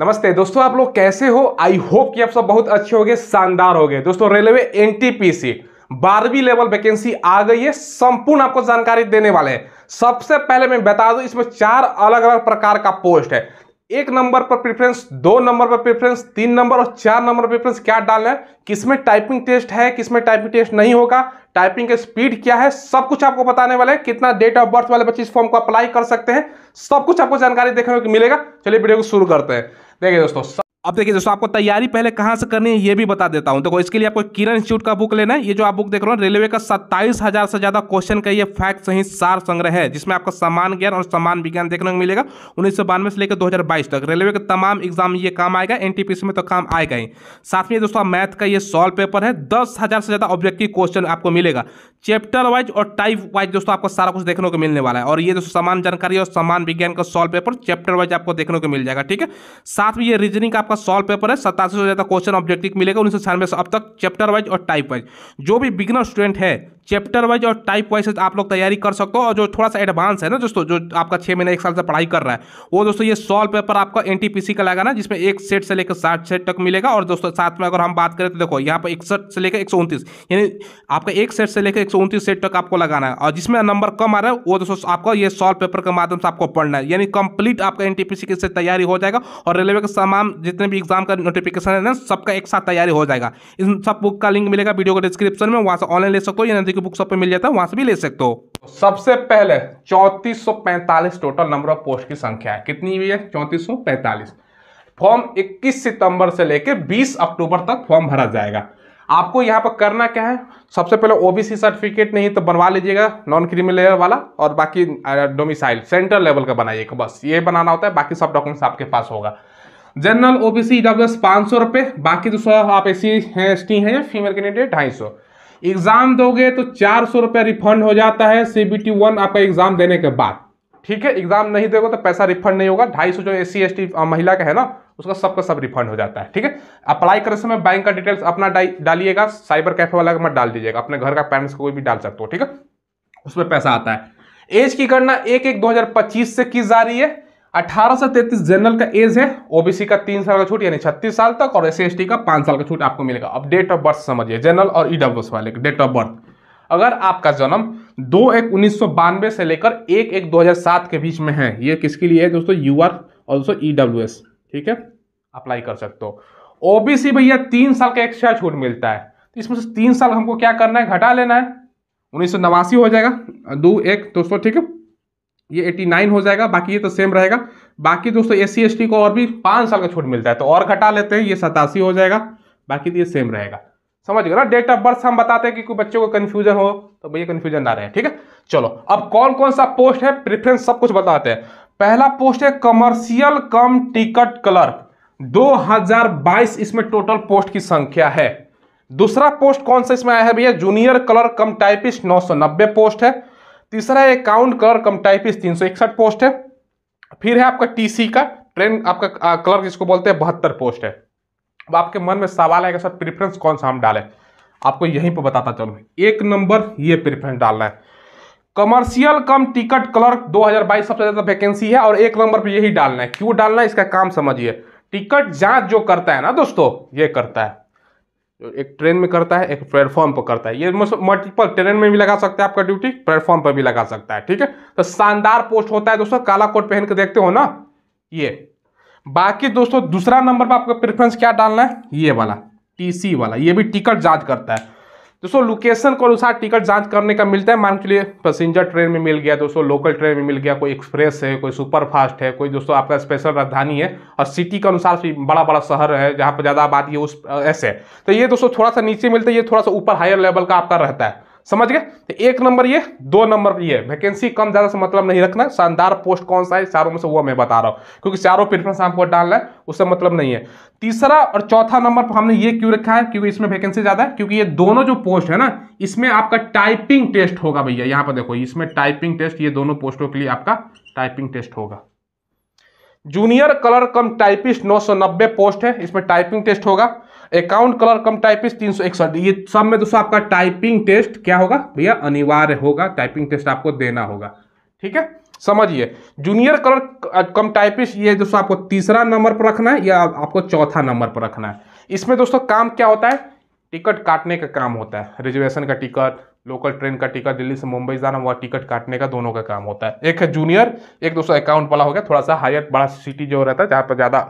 नमस्ते दोस्तों आप लोग कैसे हो आई होप कि आप सब बहुत अच्छे होंगे शानदार होंगे दोस्तों रेलवे एनटीपीसी बारहवीं लेवल वैकेंसी आ गई है संपूर्ण आपको जानकारी देने वाले हैं सबसे पहले मैं बता दूं इसमें चार अलग अलग प्रकार का पोस्ट है एक नंबर पर प्रेफरेंस दो नंबर पर प्रेफरेंस तीन नंबर और चार नंबर पर प्रेफरेंस क्या डालना है किसमें टाइपिंग टेस्ट है किसमें टाइपिंग टेस्ट नहीं होगा टाइपिंग के स्पीड क्या है सब कुछ आपको बताने वाले हैं कितना डेट ऑफ बर्थ वाले बच्चे इस फॉर्म को अप्लाई कर सकते हैं सब कुछ आपको जानकारी देखने को मिलेगा चलिए वीडियो को शुरू करते हैं देखिए दोस्तों अब देखिए दोस्तों आपको तैयारी पहले कहाँ से करनी है ये भी बता देता हूँ देखो तो इसके लिए आपको किरण इंस्टीट्यूट का बुक लेना है ये जो आप बुक देख रहे हो रेलवे का सत्ताईस हजार से ज्यादा क्वेश्चन का ये फैक्ट सही सार संग्रह है जिसमें आपका समान ज्ञान और समान विज्ञान देखने को मिलेगा उन्नीस सौ बानवे से लेकर दो हजार बाईस तक रेलवे के तमाम एग्जाम ये काम आएगा एन में तो काम आएगा ही साथ में दोस्तों मैथ का ये सॉल्व पेपर है दस हजार से ज्यादा ऑब्जेक्टिव क्वेश्चन आपको मिलेगा चैप्टर वाइज और टाइप वाइज दोस्तों आपको सारा कुछ देखने को मिलने वाला है और ये दोस्तों समान जानकारी और समान विज्ञान का सॉल्व पेपर चैप्टर वाइज आपको देखने को मिल जाएगा ठीक है साथ में ये रीजनिंग का आपका सॉल्व पेपर है सतासी से ज़्यादा क्वेश्चन ऑब्जेक्टिव मिलेगा उन्नीस सौ छियानवे अब तक चैप्टर वाइज और टाइप वाइज जो भी बिगनर स्टूडेंट है चैप्टर वाइज और टाइप वाइज आप लोग तैयारी कर सकते हो और जो थोड़ा सा एडवांस है ना दोस्तों जो आपका छः महीने एक साल से पढ़ाई कर रहा है वो दोस्तों ये सॉल्व पेपर आपका एन का लगा ना जिसमें एक सेट से लेकर साठ सेट तक मिलेगा और दोस्तों साथ में अगर हम बात करें तो देखो यहाँ पर इकसठ से लेकर एक यानी आपका एक सेट से लेकर एक सेट तक आपको लगाना है और जिसमें नंबर कम आ रहा है वो दोस्तों आपका ये सॉल्व पेपर के माध्यम से आपको पढ़ना है यानी कंप्लीट आपका एन से तैयारी हो जाएगा और रेलवे के तमाम जितने भी एग्जाम का नोटिफिकेशन है ना सबका एक साथ तैयारी हो जाएगा इन सब बुक का लिंक मिलेगा वीडियो को डिस्क्रिप्शन में वहाँ से ऑनलाइन ले सकते हो या नजदीक की बुक शॉप पर मिल जाता है वहां से भी ले सकते हो सबसे पहले चौंतीस टोटल नंबर ऑफ पोस्ट की संख्या है कितनी हुई है चौंतीस फॉर्म 21 सितंबर से लेकर 20 अक्टूबर तक फॉर्म भरा जाएगा आपको यहां पर करना क्या है सबसे पहले ओबीसी सर्टिफिकेट नहीं तो बनवा लीजिएगा नॉन क्रीमी लेयर वाला और बाकी डोमिसाइल सेंट्रल लेवल का बनाइएगा बस ये बनाना होता है बाकी सब डॉक्यूमेंट्स आपके पास होगा जनरल ओबीसी डब्ल्यू एस पाँच सौ रुपये बाकी दूसरा आप एस सी एस टी हैं फीमेल कैंडिडेट ढाई सौ एग्जाम दोगे तो चार सौ रुपया रिफंड हो जाता है सीबीटी वन आपका एग्जाम देने के बाद ठीक है एग्जाम नहीं देगा तो पैसा रिफंड नहीं होगा ढाई सौ जो एस सी महिला का है ना उसका सबका सब रिफंड हो जाता है ठीक है अप्लाई करते समय बैंक का डिटेल्स अपना डालिएगा साइबर कैफे वाला का मत डाल दीजिएगा अपने घर का पेरेंट्स को कोई भी डाल सकते हो ठीक है उसमें पैसा आता है एज की गणना एक एक दो से की जा रही है अठारह से तैतीस जनरल का एज है ओबीसी का तीन साल का छूट यानी छत्तीस साल तक और एस का पांच साल का छूट आपको मिलेगा अब डेट ऑफ बर्थ समझिए जनरल और ईडब्ल्यूएस e वाले डेट ऑफ बर्थ अगर आपका जन्म दो एक उन्नीस से लेकर एक एक 2007 के बीच में है ये किसके लिए है दोस्तों यू और दोस्तों ई ठीक है अप्लाई कर सकते हो ओबीसी भैया तीन साल का एक्स्ट्रा छूट मिलता है तो इसमें से तीन साल हमको क्या करना है घटा लेना है उन्नीस हो जाएगा दो एक दोस्तों ठीक है ये एटी नाइन हो जाएगा बाकी ये तो सेम रहेगा बाकी दोस्तों एस सी को और भी पाँच साल का छूट मिलता है तो और घटा लेते हैं ये सतासी हो जाएगा बाकी तो ये सेम रहेगा समझ गए ना डेट ऑफ बर्थ हम बताते हैं कि कोई बच्चों को कन्फ्यूजन हो तो भैया कन्फ्यूजन ना रहे ठीक है चलो अब कौन कौन सा पोस्ट है प्रेफरेंस सब कुछ बताते हैं पहला पोस्ट है कमर्शियल कम टिकट क्लर्क 2022 इसमें टोटल पोस्ट की संख्या है दूसरा पोस्ट कौन सा इसमें आया है भैया जूनियर क्लर्क कम टाइपिस्ट नौ पोस्ट है तीसरा है अकाउंट कलर कम टाइपिस तीन सौ इकसठ पोस्ट है फिर है आपका टीसी का ट्रेन आपका क्लर्क जिसको बोलते हैं बहत्तर पोस्ट है अब आपके मन में सवाल आएगा सर प्रेफरेंस कौन सा हम डालें आपको यहीं पर बताता चलूँ एक नंबर ये प्रेफरेंस डालना है कमर्शियल कम टिकट क्लर्क 2022 सबसे ज़्यादा वैकेंसी है और एक नंबर पे यही डालना है क्यों डालना है इसका काम समझिए टिकट जांच जो करता है ना दोस्तों ये करता है एक ट्रेन में करता है एक प्लेटफॉर्म पर करता है ये मल्टीपल ट्रेन में भी लगा सकता है आपका ड्यूटी प्लेटफॉर्म पर भी लगा सकता है ठीक है तो शानदार पोस्ट होता है दोस्तों काला कोट पहन के देखते हो ना ये बाकी दोस्तों दूसरा नंबर पर आपका प्रेफरेंस क्या डालना है ये वाला टीसी वाला ये भी टिकट जांच करता है दोस्तों लोकेशन के अनुसार टिकट जांच करने का मिलता है मान के लिए पैसेंजर ट्रेन में मिल गया दोस्तों लोकल ट्रेन में मिल गया कोई एक्सप्रेस है कोई सुपरफास्ट है कोई दोस्तों आपका स्पेशल राजधानी है और सिटी के अनुसार बड़ा बड़ा शहर है जहाँ पर ज़्यादा आबादी है उस ऐसे तो ये दोस्तों थोड़ा सा नीचे मिलता है ये थोड़ा सा ऊपर हायर लेवल का आपका रहता है समझ गए तो एक नंबर ये दो नंबर ये वैकेंसी कम ज्यादा से मतलब नहीं रखना शानदार पोस्ट कौन सा है चारों में से वो मैं बता रहा हूँ क्योंकि चारों प्रेफरेंस आपको डालना है उससे मतलब नहीं है तीसरा और चौथा नंबर पर हमने ये क्यों रखा है क्योंकि इसमें वैकेंसी ज्यादा है क्योंकि ये दोनों जो पोस्ट है ना इसमें आपका टाइपिंग टेस्ट होगा भैया यहाँ पर देखो इसमें टाइपिंग टेस्ट ये दोनों पोस्टों के लिए आपका टाइपिंग टेस्ट होगा junior clerk cum typist 990 post है इसमें टाइपिंग टेस्ट होगा अकाउंट कलर कम टाइपिस्ट तीन ये सब में दोस्तों आपका टाइपिंग टेस्ट क्या होगा भैया अनिवार्य होगा टाइपिंग टेस्ट आपको देना होगा ठीक है समझिए जूनियर कलर कम टाइपिस्ट ये दोस्तों आपको तीसरा नंबर पर रखना है या आपको चौथा नंबर पर रखना है इसमें दोस्तों काम क्या होता है टिकट काटने का काम होता है रिजर्वेशन का टिकट लोकल ट्रेन का टिकट दिल्ली से मुंबई जाना हुआ टिकट काटने का दोनों का काम होता है एक है जूनियर एक दोस्तों अकाउंट वाला हो गया थोड़ा सा हायर बड़ा सिटी जो रहता है जहाँ पर ज़्यादा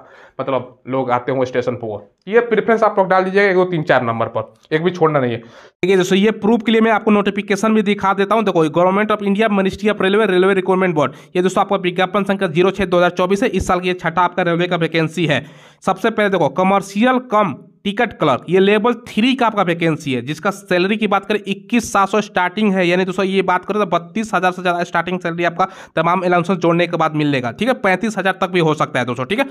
मतलब लोग आते हो स्टेशन पर ये प्रेफरेंस आप लोग डाल दीजिएगा एक दो तीन चार नंबर पर एक भी छोड़ना नहीं है ठीक है दोस्तों ये प्रूफ के लिए मैं आपको नोटिफिकेशन भी दिखा देता हूँ देखो government of India ministry of railway railway requirement board ये दोस्तों आपका विज्ञापन संख्या जीरो छः दो है इस साल की छठा आपका रेलवे का वैकेंसी है सबसे पहले देखो कमर्शियल कम टिकट क्लर्क ये लेवल थ्री का आपका वैकेंसी है जिसका सैलरी की बात करें इक्कीस सात सौ स्टार्टिंग है यानी दोस्तों ये बात करें तो बत्तीस हज़ार से ज़्यादा स्टार्टिंग सैलरी आपका तमाम अलाउंस जोड़ने के बाद मिलेगा ठीक है पैंतीस हज़ार तक भी हो सकता है दोस्तों ठीक है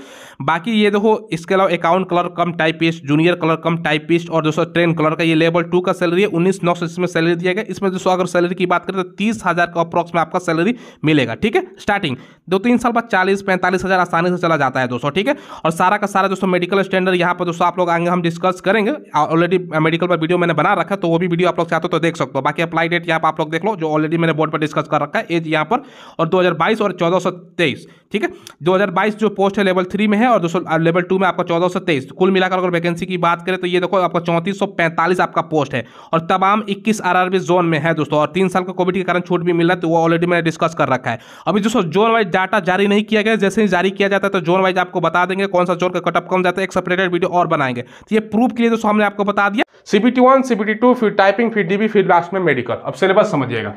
बाकी ये देखो इसके अलावा account clerk cum typist junior clerk cum typist और दोस्तों ट्रेन क्लर्क का ये लेवल टू का सैलरी है उन्नीस नौ सौ इसमें सैलरी दिया गया इसमें दोस्तों अगर सैलरी की बात करें तो तीस हज़ार का अप्रॉक्स में आपका सैलरी मिलेगा ठीक है स्टार्टिंग दो तीन साल बाद चालीस पैंतालीस हज़ार आसानी से चला जाता है दोस्तों ठीक है और सारा का सारा दोस्तों मेडिकल स्टैंडर्ड यहाँ पर दोस्तों आप लोग आएंगे हम डिस्कस करेंगे ऑलरेडी मेडिकल पर वीडियो मैंने बना रखा तो वो भी वीडियो आप लोग चाहते हो तो देख सकते हो बाकी अप्लाई डेट यहाँ पर आप लोग देख लो जो ऑलरेडी मैंने बोर्ड पर डिस्कस कर रखा है एज यहाँ पर और 2022 और 1423 ठीक है 2022 जो पोस्ट है लेवल थ्री में है और लेवल टू में आपका चौदह तो कुल मिलाकर अगर वैकेंसी की बात करें तो ये देखो आपका चौंतीस आपका पोस्ट है और तमाम इक्कीस आर जोन में है दोस्तों और तीन साल का कोविड के कारण छूट भी मिल रहा है तो वो ऑलरेडी मैंने डिस्कस कर रखा है अभी दोस्तों जोन वाइज डाटा जारी नहीं किया गया जैसे ही जारी किया जाता है तो जोन वाइज आपको बता देंगे कौन सा जोन का कटअप कम जाता है एक सेपरेटेड वीडियो और बनाएंगे ये प्रूफ के लिए दोस्तों हमने आपको बता दिया सीपीटी वन सीपीटी टू फिर टाइपिंग फिर डीबी फिर लास्ट में मेडिकल अब सिलेबस समझिएगा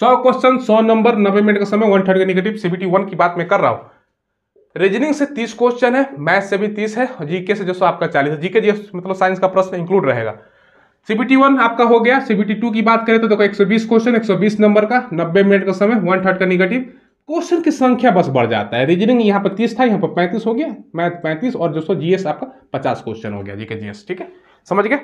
सौ क्वेश्चन सौ नंबर नब्बे मिनट का समय वन थर्ड का निगेटिव सीबीटी वन की बात मैं कर रहा हूँ रीजनिंग से तीस क्वेश्चन है मैथ से भी तीस है जीके से जैसे आपका चालीस है जीके मतलब साइंस का प्रश्न इंक्लूड रहेगा सीबीटी वन आपका हो गया सीबीटी टू की बात करें तो देखो 120 क्वेश्चन 120 नंबर का 90 मिनट का समय वन थर्ड का निगेटिव क्वेश्चन की संख्या बस बढ़ जाता है रीजनिंग यहाँ पर तीस था यहाँ पर पैंतीस हो गया मैथ पैंतीस और दोस्तों जीएस आपका पचास क्वेश्चन हो गया जी के जीएस ठीक है समझ गए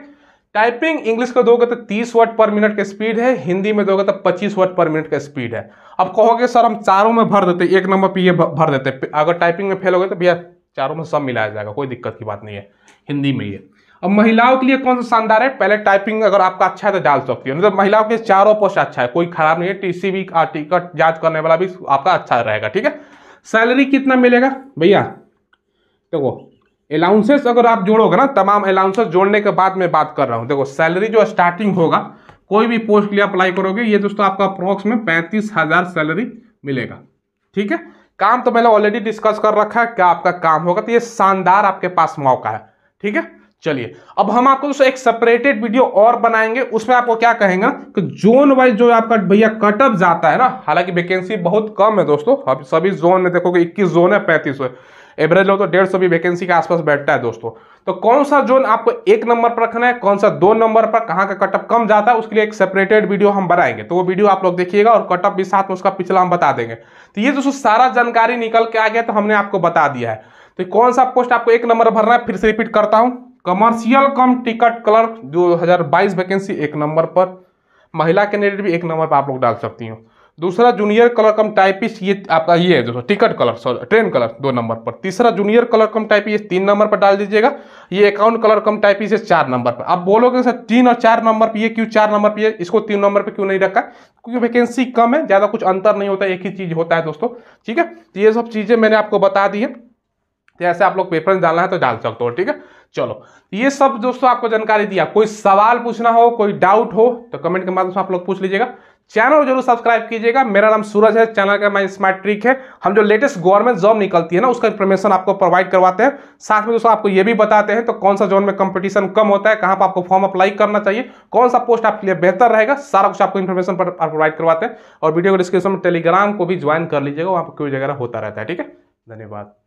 टाइपिंग इंग्लिश का दोगे तो तीस वर्ड पर मिनट का स्पीड है हिंदी में दोगे तो पच्चीस वर्ड पर मिनट का स्पीड है अब कहोगे सर हम चारों में भर देते एक नंबर पे ये भर देते अगर टाइपिंग में फेल हो गए तो भैया चारों में सब मिलाया जाएगा कोई दिक्कत की बात नहीं है हिंदी में ये अब महिलाओं के लिए कौन सा शानदार है पहले टाइपिंग अगर आपका अच्छा है तो डाल सकती हो मतलब महिलाओं के चारों पोस्ट अच्छा है कोई खराब नहीं है टीसीबी भी टिकट जांच करने वाला भी आपका अच्छा रहेगा ठीक है सैलरी कितना मिलेगा भैया देखो अलाउंसेस अगर आप जोड़ोगे ना तमाम अलाउंसेस जोड़ने के बाद मैं बात कर रहा हूँ देखो सैलरी जो स्टार्टिंग होगा कोई भी पोस्ट के लिए अप्लाई करोगे ये दोस्तों आपका अप्रोक्स में पैंतीस हज़ार सैलरी मिलेगा ठीक है काम तो मैंने ऑलरेडी डिस्कस कर रखा है क्या आपका काम होगा तो ये शानदार आपके पास मौका है ठीक है चलिए अब हम आपको दोस्तों एक सेपरेटेड वीडियो और बनाएंगे उसमें आपको क्या कहेंगे कि जोन वाइज जो आपका भैया कटअप जाता है ना हालांकि वैकेंसी बहुत कम है दोस्तों अब सभी जोन में देखोगे इक्कीस जोन है पैंतीस है एवरेज लो तो डेढ़ सौ भी वैकेंसी के आसपास बैठता है दोस्तों तो कौन सा जोन आपको एक नंबर पर रखना है कौन सा दो नंबर पर कहाँ का कटअप कम जाता है उसके लिए एक सेपरेटेड वीडियो हम बनाएंगे तो वो वीडियो आप लोग देखिएगा और कटअप भी साथ में उसका पिछला हम बता देंगे तो ये दोस्तों सारा जानकारी निकल के आ गया तो हमने आपको बता दिया है तो कौन सा पोस्ट आपको एक नंबर भरना है फिर से रिपीट करता हूँ commercial cum ticket clerk 2022 vacancy एक नंबर पर महिला कैंडिडेट भी एक नंबर पर आप लोग डाल सकती हो दूसरा जूनियर कलर कम टाइपिस्ट ये आपका ये है दोस्तों ticket clerk sorry train clerk दो नंबर पर तीसरा जूनियर कलर कम टाइपिस तीन नंबर पर डाल दीजिएगा ये अकाउंट कलर कम टाइप है चार नंबर पर आप बोलोगे सर तीन और चार नंबर पर ये क्यों चार नंबर पर है इसको तीन नंबर पर क्यों नहीं रखा क्योंकि वैकेंसी कम है ज़्यादा कुछ अंतर नहीं होता एक ही चीज़ होता है दोस्तों ठीक है तो ये सब चीज़ें मैंने आपको बता दी है तो ऐसे आप लोग पेपर में डालना है तो डाल सकते हो ठीक है चलो ये सब दोस्तों आपको जानकारी दिया कोई सवाल पूछना हो कोई डाउट हो तो कमेंट के माध्यम से आप लोग पूछ लीजिएगा चैनल जरूर सब्सक्राइब कीजिएगा मेरा नाम सूरज है चैनल का माइंड स्मार्ट ट्रिक है हम जो लेटेस्ट गवर्नमेंट जॉब निकलती है ना उसका इन्फॉर्मेशन आपको प्रोवाइड करवाते हैं साथ में दोस्तों आपको ये भी बताते हैं तो कौन सा जोन में कंपटीशन कम होता है कहाँ पर आपको फॉर्म अप्लाई करना चाहिए कौन सा पोस्ट आपके लिए बेहतर रहेगा सारा कुछ आपको इन्फॉर्मेशन प्रोवाइड करवाते हैं और वीडियो को डिस्क्रिप्शन में टेलीग्राम को भी ज्वाइन कर लीजिएगा वहाँ पर क्यों वगैरह होता रहता है ठीक है धन्यवाद